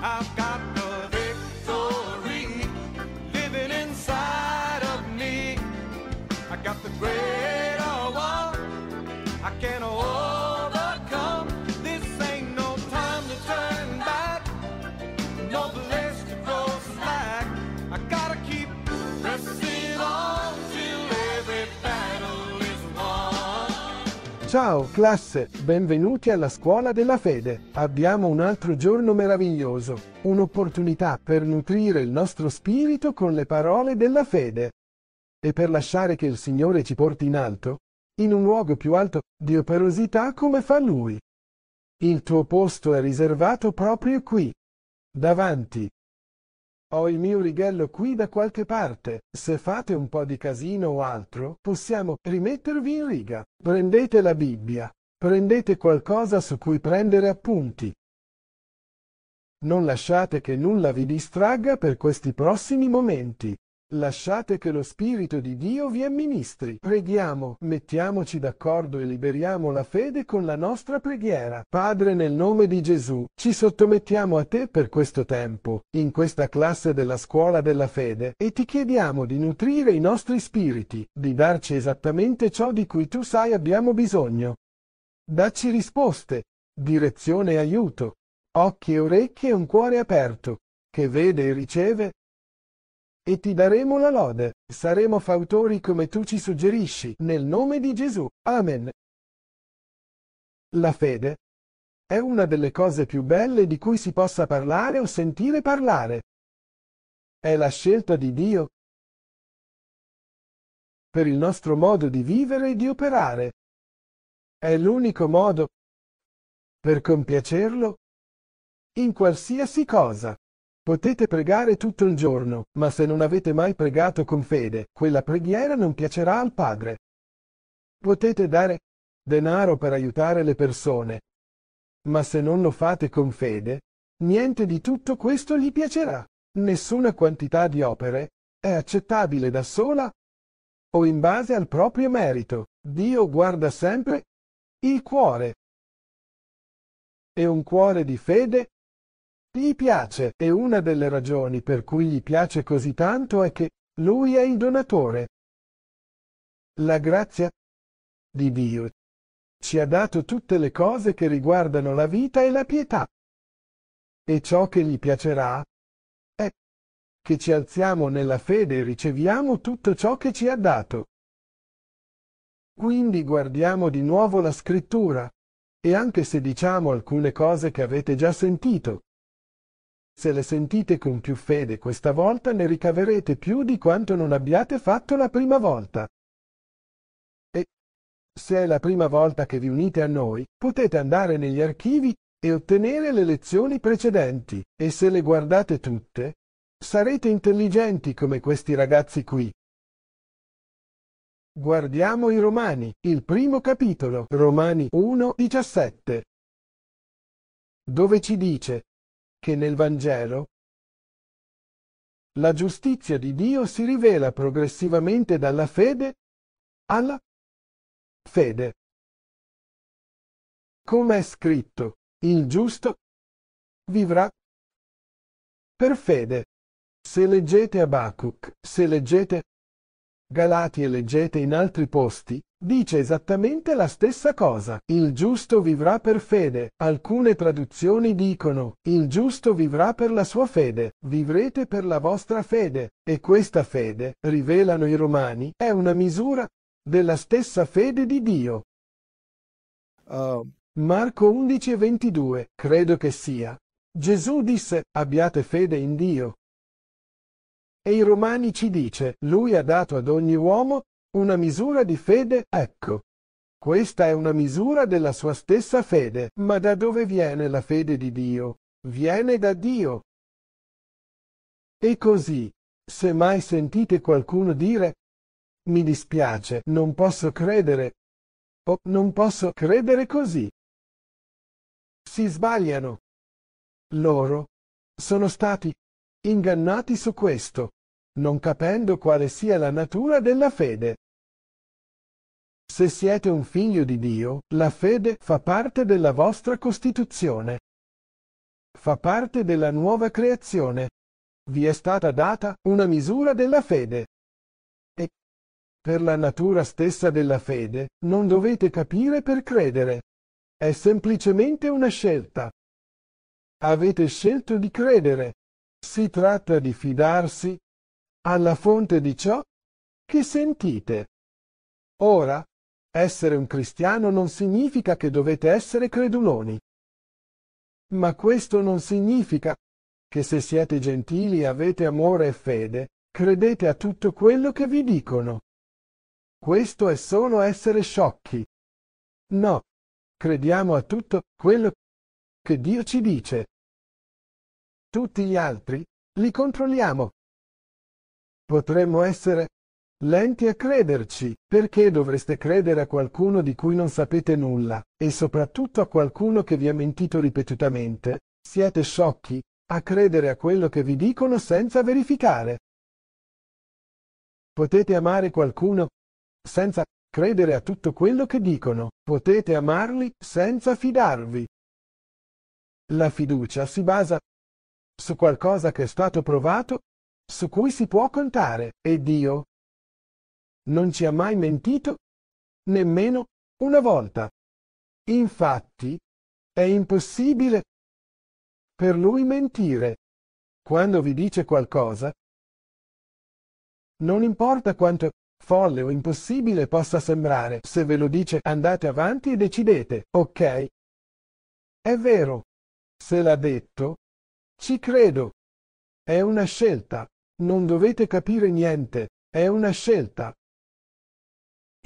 I've Ciao classe, benvenuti alla scuola della fede. Abbiamo un altro giorno meraviglioso, un'opportunità per nutrire il nostro spirito con le parole della fede. E per lasciare che il Signore ci porti in alto, in un luogo più alto di operosità come fa Lui. Il tuo posto è riservato proprio qui, davanti ho il mio righello qui da qualche parte. Se fate un po' di casino o altro, possiamo rimettervi in riga. Prendete la Bibbia. Prendete qualcosa su cui prendere appunti. Non lasciate che nulla vi distragga per questi prossimi momenti. Lasciate che lo Spirito di Dio vi amministri. Preghiamo, mettiamoci d'accordo e liberiamo la fede con la nostra preghiera. Padre, nel nome di Gesù, ci sottomettiamo a te per questo tempo, in questa classe della scuola della fede, e ti chiediamo di nutrire i nostri spiriti, di darci esattamente ciò di cui tu sai abbiamo bisogno. Dacci risposte, direzione e aiuto, occhi e orecchie e un cuore aperto, che vede e riceve e ti daremo la lode, saremo fautori come tu ci suggerisci, nel nome di Gesù. Amen. La fede è una delle cose più belle di cui si possa parlare o sentire parlare. È la scelta di Dio per il nostro modo di vivere e di operare. È l'unico modo per compiacerlo in qualsiasi cosa. Potete pregare tutto il giorno, ma se non avete mai pregato con fede, quella preghiera non piacerà al Padre. Potete dare denaro per aiutare le persone, ma se non lo fate con fede, niente di tutto questo gli piacerà. Nessuna quantità di opere è accettabile da sola o in base al proprio merito. Dio guarda sempre il cuore. E un cuore di fede gli piace e una delle ragioni per cui gli piace così tanto è che lui è il donatore. La grazia di Dio ci ha dato tutte le cose che riguardano la vita e la pietà. E ciò che gli piacerà è che ci alziamo nella fede e riceviamo tutto ciò che ci ha dato. Quindi guardiamo di nuovo la scrittura, e anche se diciamo alcune cose che avete già sentito, se le sentite con più fede questa volta ne ricaverete più di quanto non abbiate fatto la prima volta. E se è la prima volta che vi unite a noi, potete andare negli archivi e ottenere le lezioni precedenti, e se le guardate tutte, sarete intelligenti come questi ragazzi qui. Guardiamo i Romani, il primo capitolo, Romani 1, 17, dove ci dice che nel Vangelo. La giustizia di Dio si rivela progressivamente dalla fede alla fede. Come è scritto, il giusto vivrà per fede. Se leggete Abacuc, se leggete Galati e leggete in altri posti, dice esattamente la stessa cosa. Il giusto vivrà per fede. Alcune traduzioni dicono, il giusto vivrà per la sua fede, vivrete per la vostra fede. E questa fede, rivelano i romani, è una misura della stessa fede di Dio. Um. Marco 22, credo che sia. Gesù disse, abbiate fede in Dio. E i Romani ci dice, Lui ha dato ad ogni uomo una misura di fede, ecco. Questa è una misura della sua stessa fede, ma da dove viene la fede di Dio? Viene da Dio. E così, se mai sentite qualcuno dire, mi dispiace, non posso credere, o non posso credere così, si sbagliano. Loro sono stati ingannati su questo non capendo quale sia la natura della fede. Se siete un figlio di Dio, la fede fa parte della vostra costituzione. Fa parte della nuova creazione. Vi è stata data una misura della fede. E per la natura stessa della fede, non dovete capire per credere. È semplicemente una scelta. Avete scelto di credere. Si tratta di fidarsi alla fonte di ciò che sentite. Ora, essere un cristiano non significa che dovete essere creduloni. Ma questo non significa che se siete gentili e avete amore e fede, credete a tutto quello che vi dicono. Questo è solo essere sciocchi. No, crediamo a tutto quello che Dio ci dice. Tutti gli altri li controlliamo. Potremmo essere lenti a crederci, perché dovreste credere a qualcuno di cui non sapete nulla, e soprattutto a qualcuno che vi ha mentito ripetutamente, siete sciocchi, a credere a quello che vi dicono senza verificare. Potete amare qualcuno senza credere a tutto quello che dicono, potete amarli senza fidarvi. La fiducia si basa su qualcosa che è stato provato su cui si può contare è Dio. Non ci ha mai mentito, nemmeno una volta. Infatti, è impossibile per lui mentire. Quando vi dice qualcosa, non importa quanto folle o impossibile possa sembrare, se ve lo dice andate avanti e decidete, ok? È vero. Se l'ha detto, ci credo. È una scelta. Non dovete capire niente, è una scelta.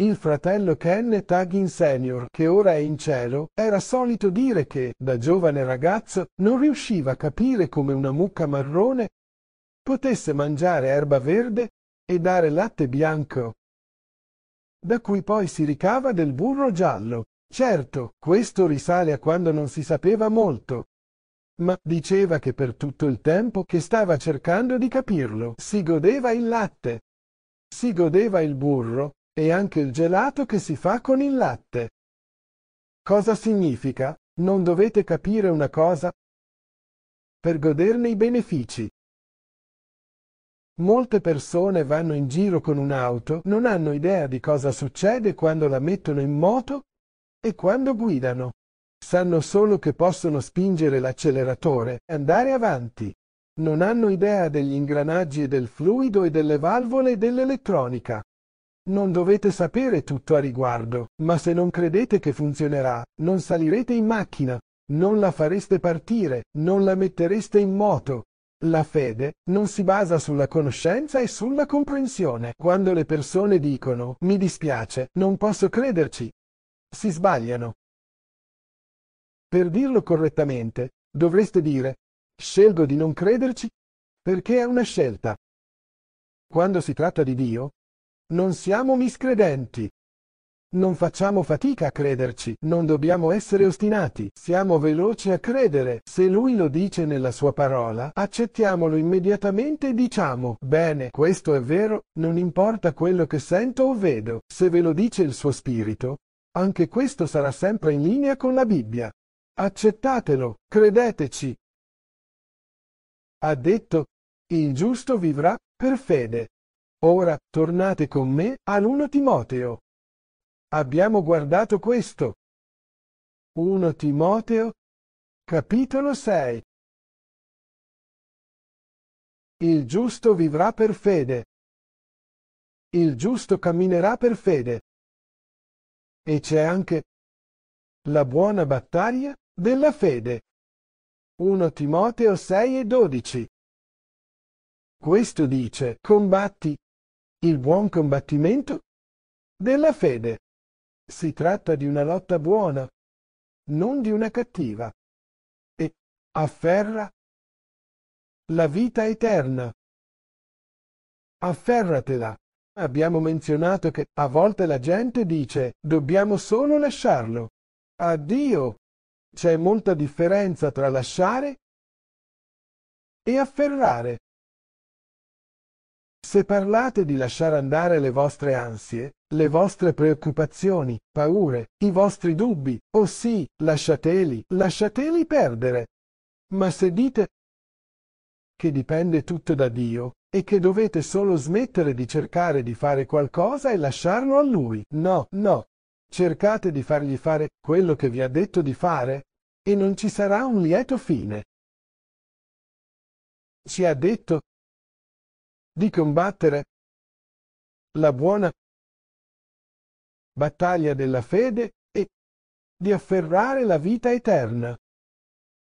Il fratello Ken Taggin Senior, che ora è in cielo, era solito dire che, da giovane ragazzo, non riusciva a capire come una mucca marrone potesse mangiare erba verde e dare latte bianco. Da cui poi si ricava del burro giallo. Certo, questo risale a quando non si sapeva molto, ma diceva che per tutto il tempo che stava cercando di capirlo si godeva il latte, si godeva il burro e anche il gelato che si fa con il latte. Cosa significa? Non dovete capire una cosa per goderne i benefici. Molte persone vanno in giro con un'auto, non hanno idea di cosa succede quando la mettono in moto e quando guidano sanno solo che possono spingere l'acceleratore e andare avanti. Non hanno idea degli ingranaggi e del fluido e delle valvole e dell'elettronica. Non dovete sapere tutto a riguardo, ma se non credete che funzionerà, non salirete in macchina, non la fareste partire, non la mettereste in moto. La fede non si basa sulla conoscenza e sulla comprensione. Quando le persone dicono mi dispiace, non posso crederci, si sbagliano. Per dirlo correttamente, dovreste dire scelgo di non crederci perché è una scelta. Quando si tratta di Dio, non siamo miscredenti. Non facciamo fatica a crederci, non dobbiamo essere ostinati, siamo veloci a credere. Se Lui lo dice nella Sua parola, accettiamolo immediatamente e diciamo, bene, questo è vero, non importa quello che sento o vedo, se ve lo dice il Suo Spirito, anche questo sarà sempre in linea con la Bibbia accettatelo, credeteci. Ha detto, il giusto vivrà per fede. Ora tornate con me all'1 Timoteo. Abbiamo guardato questo. 1 Timoteo, capitolo 6. Il giusto vivrà per fede. Il giusto camminerà per fede. E c'è anche la buona battaglia della fede. 1 Timoteo 6 e 12. Questo dice, combatti il buon combattimento della fede. Si tratta di una lotta buona, non di una cattiva, e afferra la vita eterna. Afferratela. Abbiamo menzionato che a volte la gente dice dobbiamo solo lasciarlo. Addio. C'è molta differenza tra lasciare e afferrare. Se parlate di lasciare andare le vostre ansie, le vostre preoccupazioni, paure, i vostri dubbi, oh sì, lasciateli, lasciateli perdere. Ma se dite che dipende tutto da Dio e che dovete solo smettere di cercare di fare qualcosa e lasciarlo a Lui, no, no, cercate di fargli fare quello che vi ha detto di fare e non ci sarà un lieto fine. Ci ha detto di combattere la buona battaglia della fede e di afferrare la vita eterna.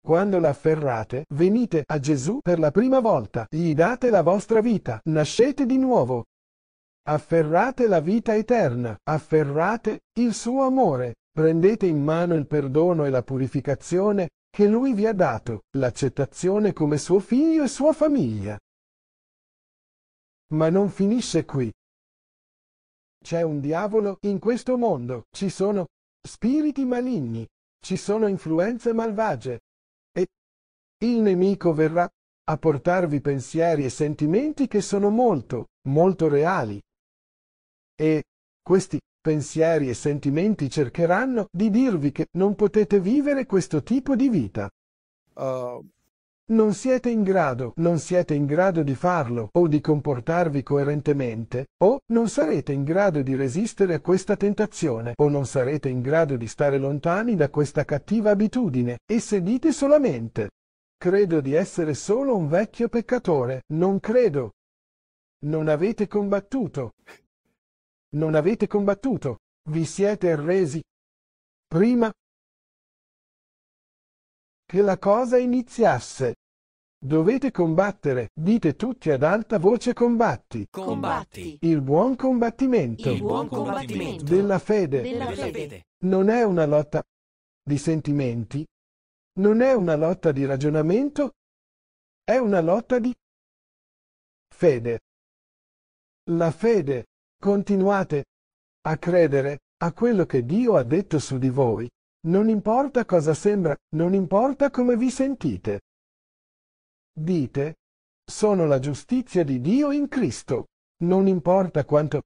Quando la afferrate, venite a Gesù per la prima volta, gli date la vostra vita, nascete di nuovo. Afferrate la vita eterna, afferrate il suo amore, prendete in mano il perdono e la purificazione che lui vi ha dato, l'accettazione come suo figlio e sua famiglia. Ma non finisce qui. C'è un diavolo in questo mondo, ci sono spiriti maligni, ci sono influenze malvagie, e il nemico verrà a portarvi pensieri e sentimenti che sono molto, molto reali, e questi pensieri e sentimenti cercheranno di dirvi che non potete vivere questo tipo di vita. Uh... Non siete in grado, non siete in grado di farlo o di comportarvi coerentemente, o non sarete in grado di resistere a questa tentazione, o non sarete in grado di stare lontani da questa cattiva abitudine, e se dite solamente, credo di essere solo un vecchio peccatore, non credo. Non avete combattuto. Non avete combattuto, vi siete arresi. Prima che la cosa iniziasse. Dovete combattere, dite tutti ad alta voce combatti. Combatti. Il buon combattimento. Il buon combattimento. Della fede. Della fede. Non è una lotta di sentimenti. Non è una lotta di ragionamento. È una lotta di fede. La fede Continuate a credere a quello che Dio ha detto su di voi. Non importa cosa sembra, non importa come vi sentite. Dite, sono la giustizia di Dio in Cristo. Non importa quanto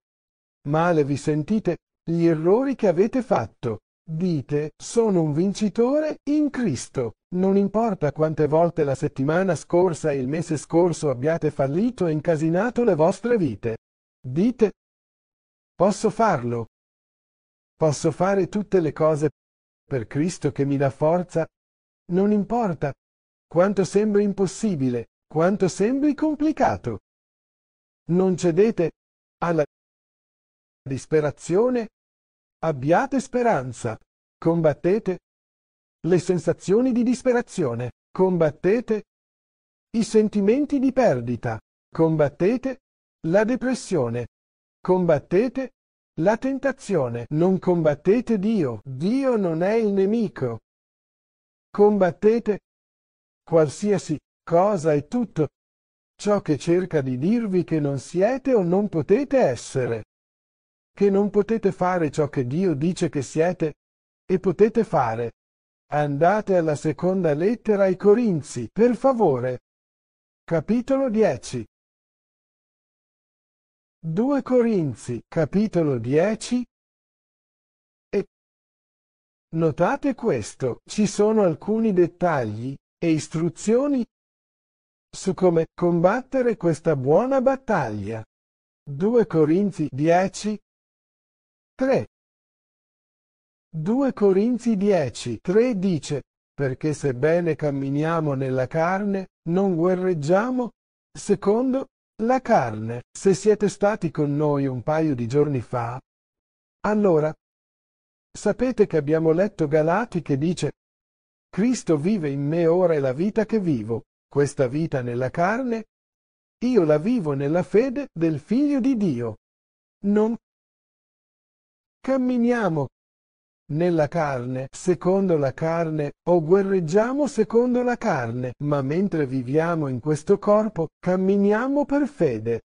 male vi sentite, gli errori che avete fatto. Dite, sono un vincitore in Cristo. Non importa quante volte la settimana scorsa e il mese scorso abbiate fallito e incasinato le vostre vite. Dite, Posso farlo. Posso fare tutte le cose per Cristo che mi dà forza. Non importa quanto sembri impossibile, quanto sembri complicato. Non cedete alla disperazione. Abbiate speranza. Combattete le sensazioni di disperazione. Combattete i sentimenti di perdita. Combattete la depressione. Combattete la tentazione, non combattete Dio, Dio non è il nemico. Combattete qualsiasi cosa e tutto ciò che cerca di dirvi che non siete o non potete essere, che non potete fare ciò che Dio dice che siete e potete fare. Andate alla seconda lettera ai Corinzi, per favore. Capitolo 10 2 Corinzi, capitolo 10. E notate questo, ci sono alcuni dettagli e istruzioni su come combattere questa buona battaglia. 2 Corinzi 10. 3. 2 Corinzi 10, 3 dice, perché sebbene camminiamo nella carne, non guerreggiamo, secondo la carne, se siete stati con noi un paio di giorni fa, allora sapete che abbiamo letto Galati che dice Cristo vive in me ora e la vita che vivo, questa vita nella carne, io la vivo nella fede del Figlio di Dio. Non camminiamo nella carne, secondo la carne, o guerreggiamo secondo la carne, ma mentre viviamo in questo corpo, camminiamo per fede.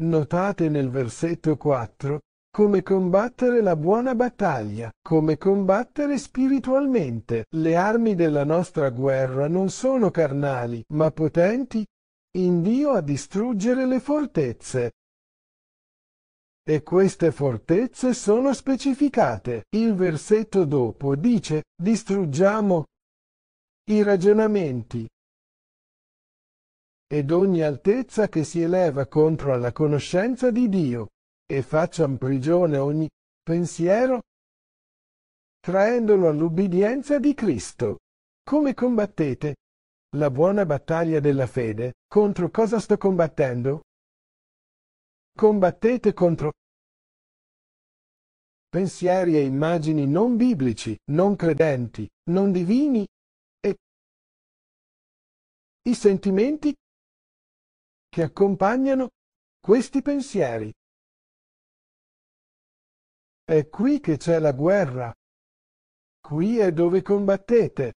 Notate nel versetto 4 come combattere la buona battaglia, come combattere spiritualmente. Le armi della nostra guerra non sono carnali, ma potenti in Dio a distruggere le fortezze. E queste fortezze sono specificate. Il versetto dopo dice distruggiamo i ragionamenti ed ogni altezza che si eleva contro la conoscenza di Dio e facciam prigione ogni pensiero traendolo all'ubbidienza di Cristo. Come combattete la buona battaglia della fede? Contro cosa sto combattendo? combattete contro pensieri e immagini non biblici, non credenti, non divini e i sentimenti che accompagnano questi pensieri. È qui che c'è la guerra. Qui è dove combattete.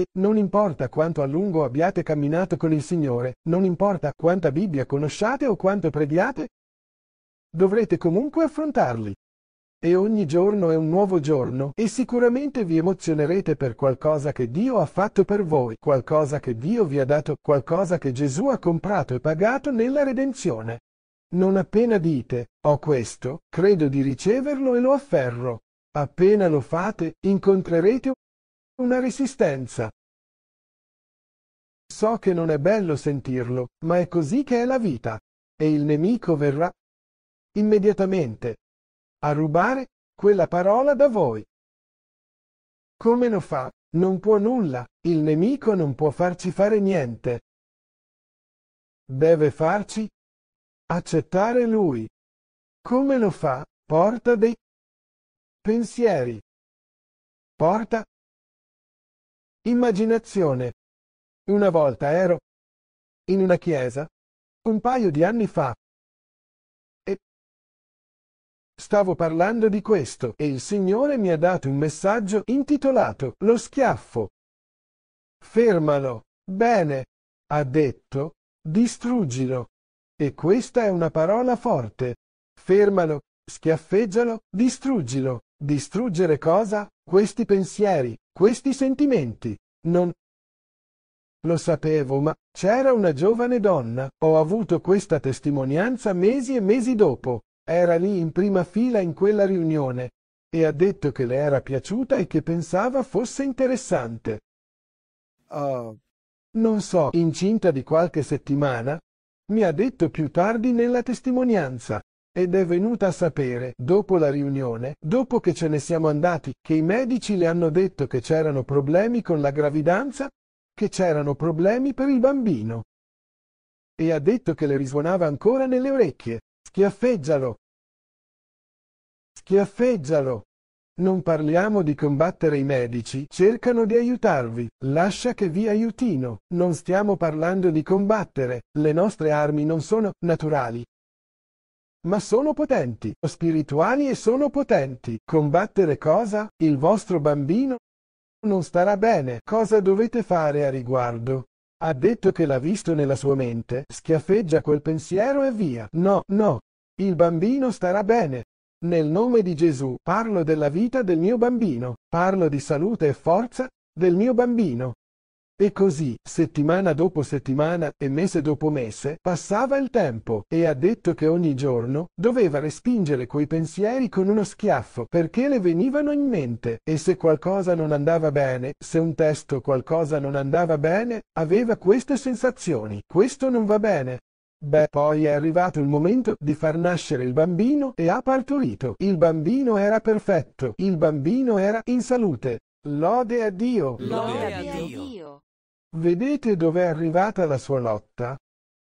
E non importa quanto a lungo abbiate camminato con il Signore, non importa quanta Bibbia conosciate o quanto preghiate, dovrete comunque affrontarli. E ogni giorno è un nuovo giorno e sicuramente vi emozionerete per qualcosa che Dio ha fatto per voi, qualcosa che Dio vi ha dato, qualcosa che Gesù ha comprato e pagato nella redenzione. Non appena dite, ho questo, credo di riceverlo e lo afferro. Appena lo fate, incontrerete una resistenza. So che non è bello sentirlo, ma è così che è la vita, e il nemico verrà immediatamente a rubare quella parola da voi. Come lo fa? Non può nulla, il nemico non può farci fare niente. Deve farci accettare lui. Come lo fa? Porta dei pensieri. Porta Immaginazione. Una volta ero in una chiesa un paio di anni fa e stavo parlando di questo e il Signore mi ha dato un messaggio intitolato Lo schiaffo. Fermalo, bene, ha detto, distruggilo. E questa è una parola forte. Fermalo, schiaffeggialo, distruggilo. Distruggere cosa? Questi pensieri, questi sentimenti. Non... Lo sapevo, ma c'era una giovane donna. Ho avuto questa testimonianza mesi e mesi dopo. Era lì in prima fila in quella riunione e ha detto che le era piaciuta e che pensava fosse interessante. Uh, non so, incinta di qualche settimana, mi ha detto più tardi nella testimonianza ed è venuta a sapere, dopo la riunione, dopo che ce ne siamo andati, che i medici le hanno detto che c'erano problemi con la gravidanza, che c'erano problemi per il bambino. E ha detto che le risuonava ancora nelle orecchie. Schiaffeggialo! Schiaffeggialo! Non parliamo di combattere i medici, cercano di aiutarvi, lascia che vi aiutino. Non stiamo parlando di combattere, le nostre armi non sono naturali, ma sono potenti, spirituali e sono potenti. Combattere cosa? Il vostro bambino non starà bene. Cosa dovete fare a riguardo? Ha detto che l'ha visto nella sua mente, schiaffeggia quel pensiero e via. No, no, il bambino starà bene. Nel nome di Gesù parlo della vita del mio bambino, parlo di salute e forza del mio bambino. E così, settimana dopo settimana e mese dopo mese, passava il tempo e ha detto che ogni giorno doveva respingere quei pensieri con uno schiaffo perché le venivano in mente e se qualcosa non andava bene, se un testo qualcosa non andava bene, aveva queste sensazioni. Questo non va bene, Beh, poi è arrivato il momento di far nascere il bambino e ha partorito. Il bambino era perfetto, il bambino era in salute. Lode a Dio. Lode a Dio. Vedete dov'è arrivata la sua lotta?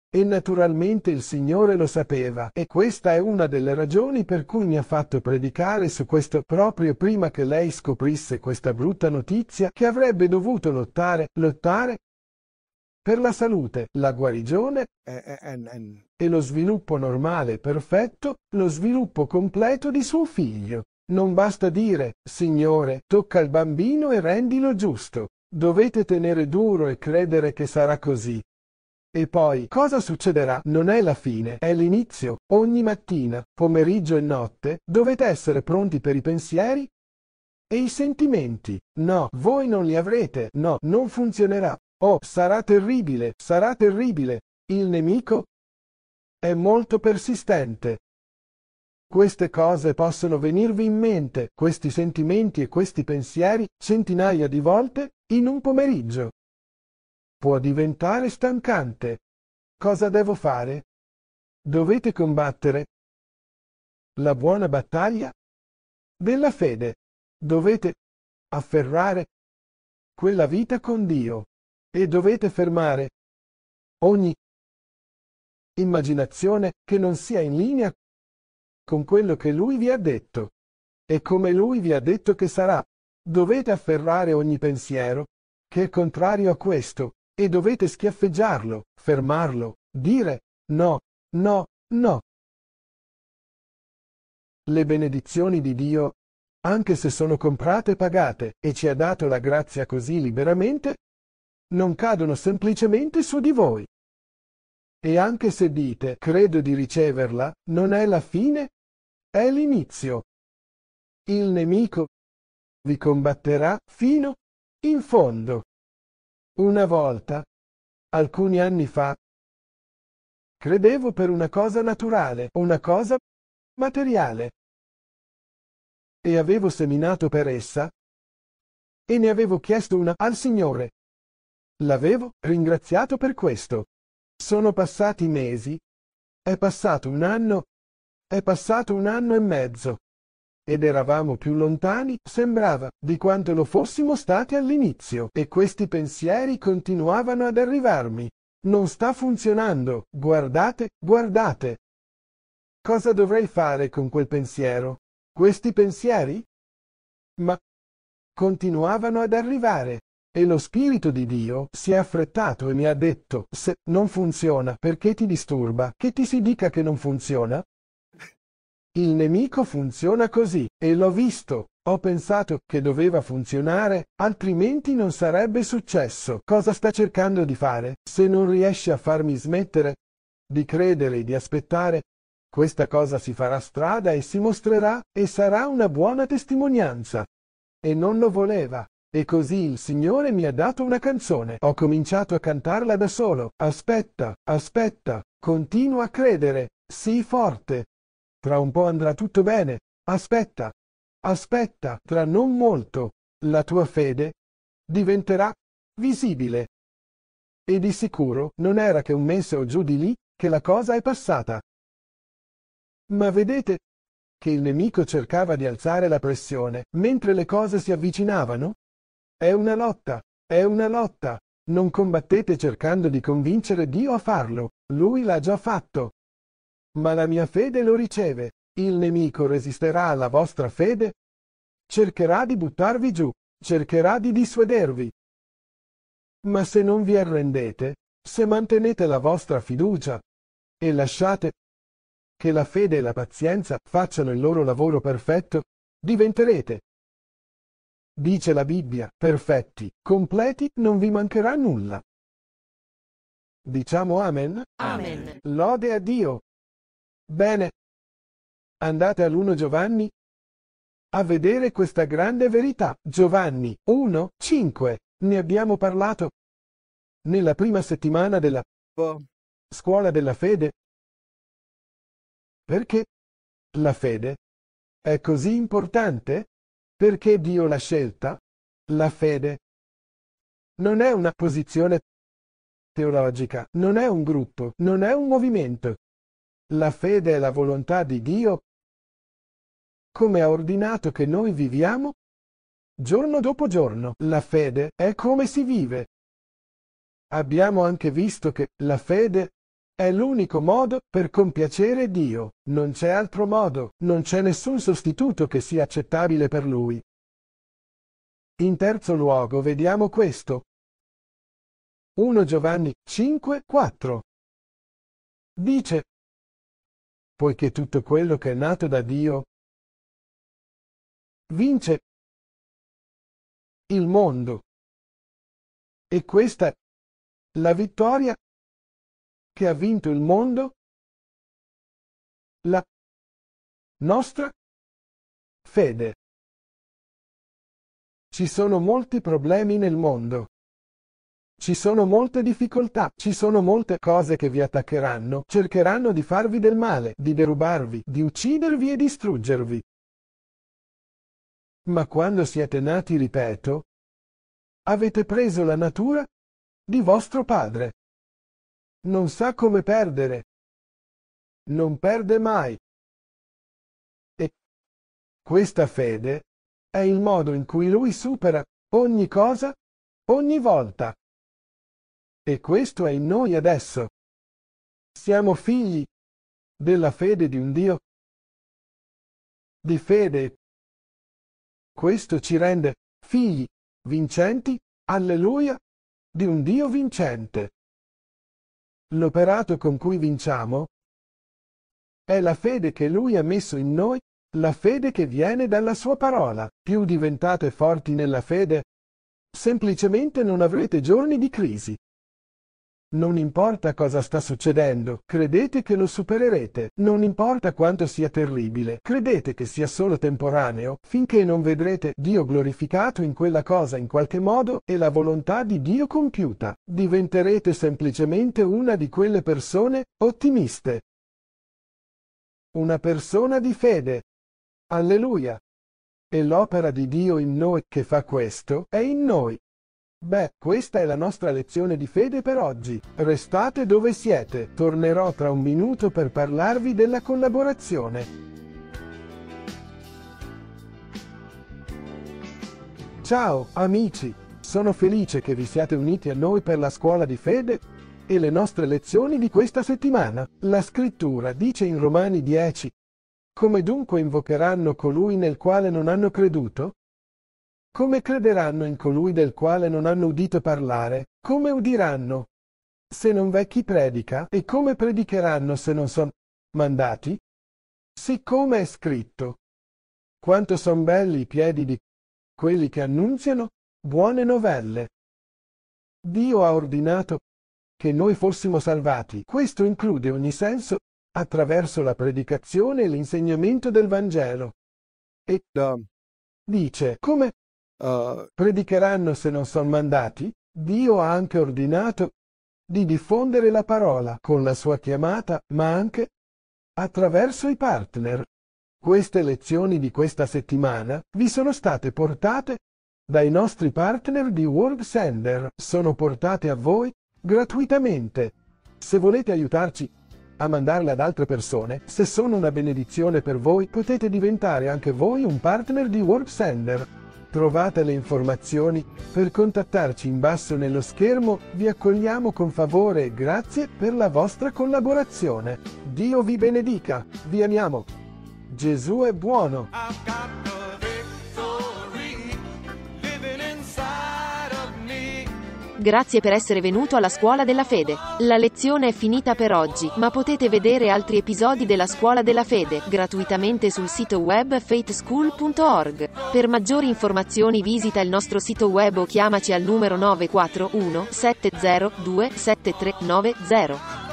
E naturalmente il Signore lo sapeva, e questa è una delle ragioni per cui mi ha fatto predicare su questo proprio prima che lei scoprisse questa brutta notizia che avrebbe dovuto lottare, lottare per la salute, la guarigione eh, eh, eh, e lo sviluppo normale perfetto, lo sviluppo completo di suo figlio. Non basta dire, Signore, tocca il bambino e rendilo giusto. Dovete tenere duro e credere che sarà così. E poi, cosa succederà? Non è la fine, è l'inizio. Ogni mattina, pomeriggio e notte, dovete essere pronti per i pensieri e i sentimenti. No, voi non li avrete. No, non funzionerà. Oh, sarà terribile, sarà terribile. Il nemico è molto persistente. Queste cose possono venirvi in mente, questi sentimenti e questi pensieri, centinaia di volte in un pomeriggio. Può diventare stancante. Cosa devo fare? Dovete combattere la buona battaglia della fede. Dovete afferrare quella vita con Dio e dovete fermare ogni immaginazione che non sia in linea con quello che lui vi ha detto. E come lui vi ha detto che sarà, dovete afferrare ogni pensiero che è contrario a questo, e dovete schiaffeggiarlo, fermarlo, dire no, no, no. Le benedizioni di Dio, anche se sono comprate e pagate e ci ha dato la grazia così liberamente, non cadono semplicemente su di voi. E anche se dite credo di riceverla, non è la fine è l'inizio. Il nemico vi combatterà fino in fondo. Una volta, alcuni anni fa, credevo per una cosa naturale, una cosa materiale. E avevo seminato per essa, e ne avevo chiesto una al Signore. L'avevo ringraziato per questo. Sono passati mesi, è passato un anno, è passato un anno e mezzo. Ed eravamo più lontani, sembrava, di quanto lo fossimo stati all'inizio, e questi pensieri continuavano ad arrivarmi. Non sta funzionando, guardate, guardate. Cosa dovrei fare con quel pensiero? Questi pensieri? Ma continuavano ad arrivare. E lo Spirito di Dio si è affrettato e mi ha detto, se non funziona perché ti disturba, che ti si dica che non funziona? Il nemico funziona così, e l'ho visto. Ho pensato che doveva funzionare, altrimenti non sarebbe successo. Cosa sta cercando di fare? Se non riesce a farmi smettere di credere e di aspettare, questa cosa si farà strada e si mostrerà e sarà una buona testimonianza. E non lo voleva. E così il Signore mi ha dato una canzone. Ho cominciato a cantarla da solo. Aspetta, aspetta, continua a credere, sii forte, tra un po' andrà tutto bene. Aspetta, aspetta, tra non molto la tua fede diventerà visibile. E di sicuro non era che un mese o giù di lì che la cosa è passata. Ma vedete che il nemico cercava di alzare la pressione mentre le cose si avvicinavano? È una lotta, è una lotta. Non combattete cercando di convincere Dio a farlo, lui l'ha già fatto ma la mia fede lo riceve. Il nemico resisterà alla vostra fede? Cercherà di buttarvi giù, cercherà di dissuadervi. Ma se non vi arrendete, se mantenete la vostra fiducia e lasciate che la fede e la pazienza facciano il loro lavoro perfetto, diventerete, dice la Bibbia, perfetti, completi, non vi mancherà nulla. Diciamo amen? Amen. Lode a Dio. Bene, andate all'1 Giovanni a vedere questa grande verità. Giovanni 1, 5. Ne abbiamo parlato nella prima settimana della boh. scuola della fede. Perché la fede è così importante? Perché Dio l'ha scelta? La fede non è una posizione teologica, non è un gruppo, non è un movimento la fede e la volontà di Dio come ha ordinato che noi viviamo? Giorno dopo giorno la fede è come si vive. Abbiamo anche visto che la fede è l'unico modo per compiacere Dio, non c'è altro modo, non c'è nessun sostituto che sia accettabile per Lui. In terzo luogo vediamo questo. 1 Giovanni 5, 4 Dice, poiché tutto quello che è nato da Dio vince il mondo. E questa è la vittoria che ha vinto il mondo, la nostra fede. Ci sono molti problemi nel mondo. Ci sono molte difficoltà, ci sono molte cose che vi attaccheranno, cercheranno di farvi del male, di derubarvi, di uccidervi e distruggervi. Ma quando siete nati, ripeto, avete preso la natura di vostro padre. Non sa come perdere. Non perde mai. E questa fede è il modo in cui lui supera ogni cosa, ogni volta. E questo è in noi adesso. Siamo figli della fede di un Dio. Di fede. Questo ci rende figli vincenti, alleluia, di un Dio vincente. L'operato con cui vinciamo è la fede che Lui ha messo in noi, la fede che viene dalla Sua parola. Più diventate forti nella fede, semplicemente non avrete giorni di crisi. Non importa cosa sta succedendo, credete che lo supererete. Non importa quanto sia terribile, credete che sia solo temporaneo, finché non vedrete Dio glorificato in quella cosa in qualche modo e la volontà di Dio compiuta. Diventerete semplicemente una di quelle persone ottimiste. Una persona di fede. Alleluia. E l'opera di Dio in noi che fa questo è in noi. Beh, questa è la nostra lezione di fede per oggi. Restate dove siete, tornerò tra un minuto per parlarvi della collaborazione. Ciao, amici! Sono felice che vi siate uniti a noi per la scuola di fede e le nostre lezioni di questa settimana. La scrittura dice in Romani 10, Come dunque invocheranno colui nel quale non hanno creduto? Come crederanno in colui del quale non hanno udito parlare? Come udiranno? Se non v'è chi predica, e come predicheranno se non sono mandati? Siccome è scritto, quanto son belli i piedi di quelli che annunziano buone novelle. Dio ha ordinato che noi fossimo salvati. Questo include ogni senso attraverso la predicazione e l'insegnamento del Vangelo. E um, dice come eh, predicheranno se non sono mandati, Dio ha anche ordinato di diffondere la parola con la sua chiamata, ma anche attraverso i partner. Queste lezioni di questa settimana vi sono state portate dai nostri partner di World Sender, sono portate a voi gratuitamente. Se volete aiutarci a mandarle ad altre persone, se sono una benedizione per voi, potete diventare anche voi un partner di World Sender. Trovate le informazioni per contattarci in basso nello schermo, vi accogliamo con favore e grazie per la vostra collaborazione. Dio vi benedica, vi amiamo. Gesù è buono. Grazie per essere venuto alla Scuola della Fede. La lezione è finita per oggi, ma potete vedere altri episodi della Scuola della Fede gratuitamente sul sito web faithschool.org. Per maggiori informazioni visita il nostro sito web o chiamaci al numero 941 702 7390.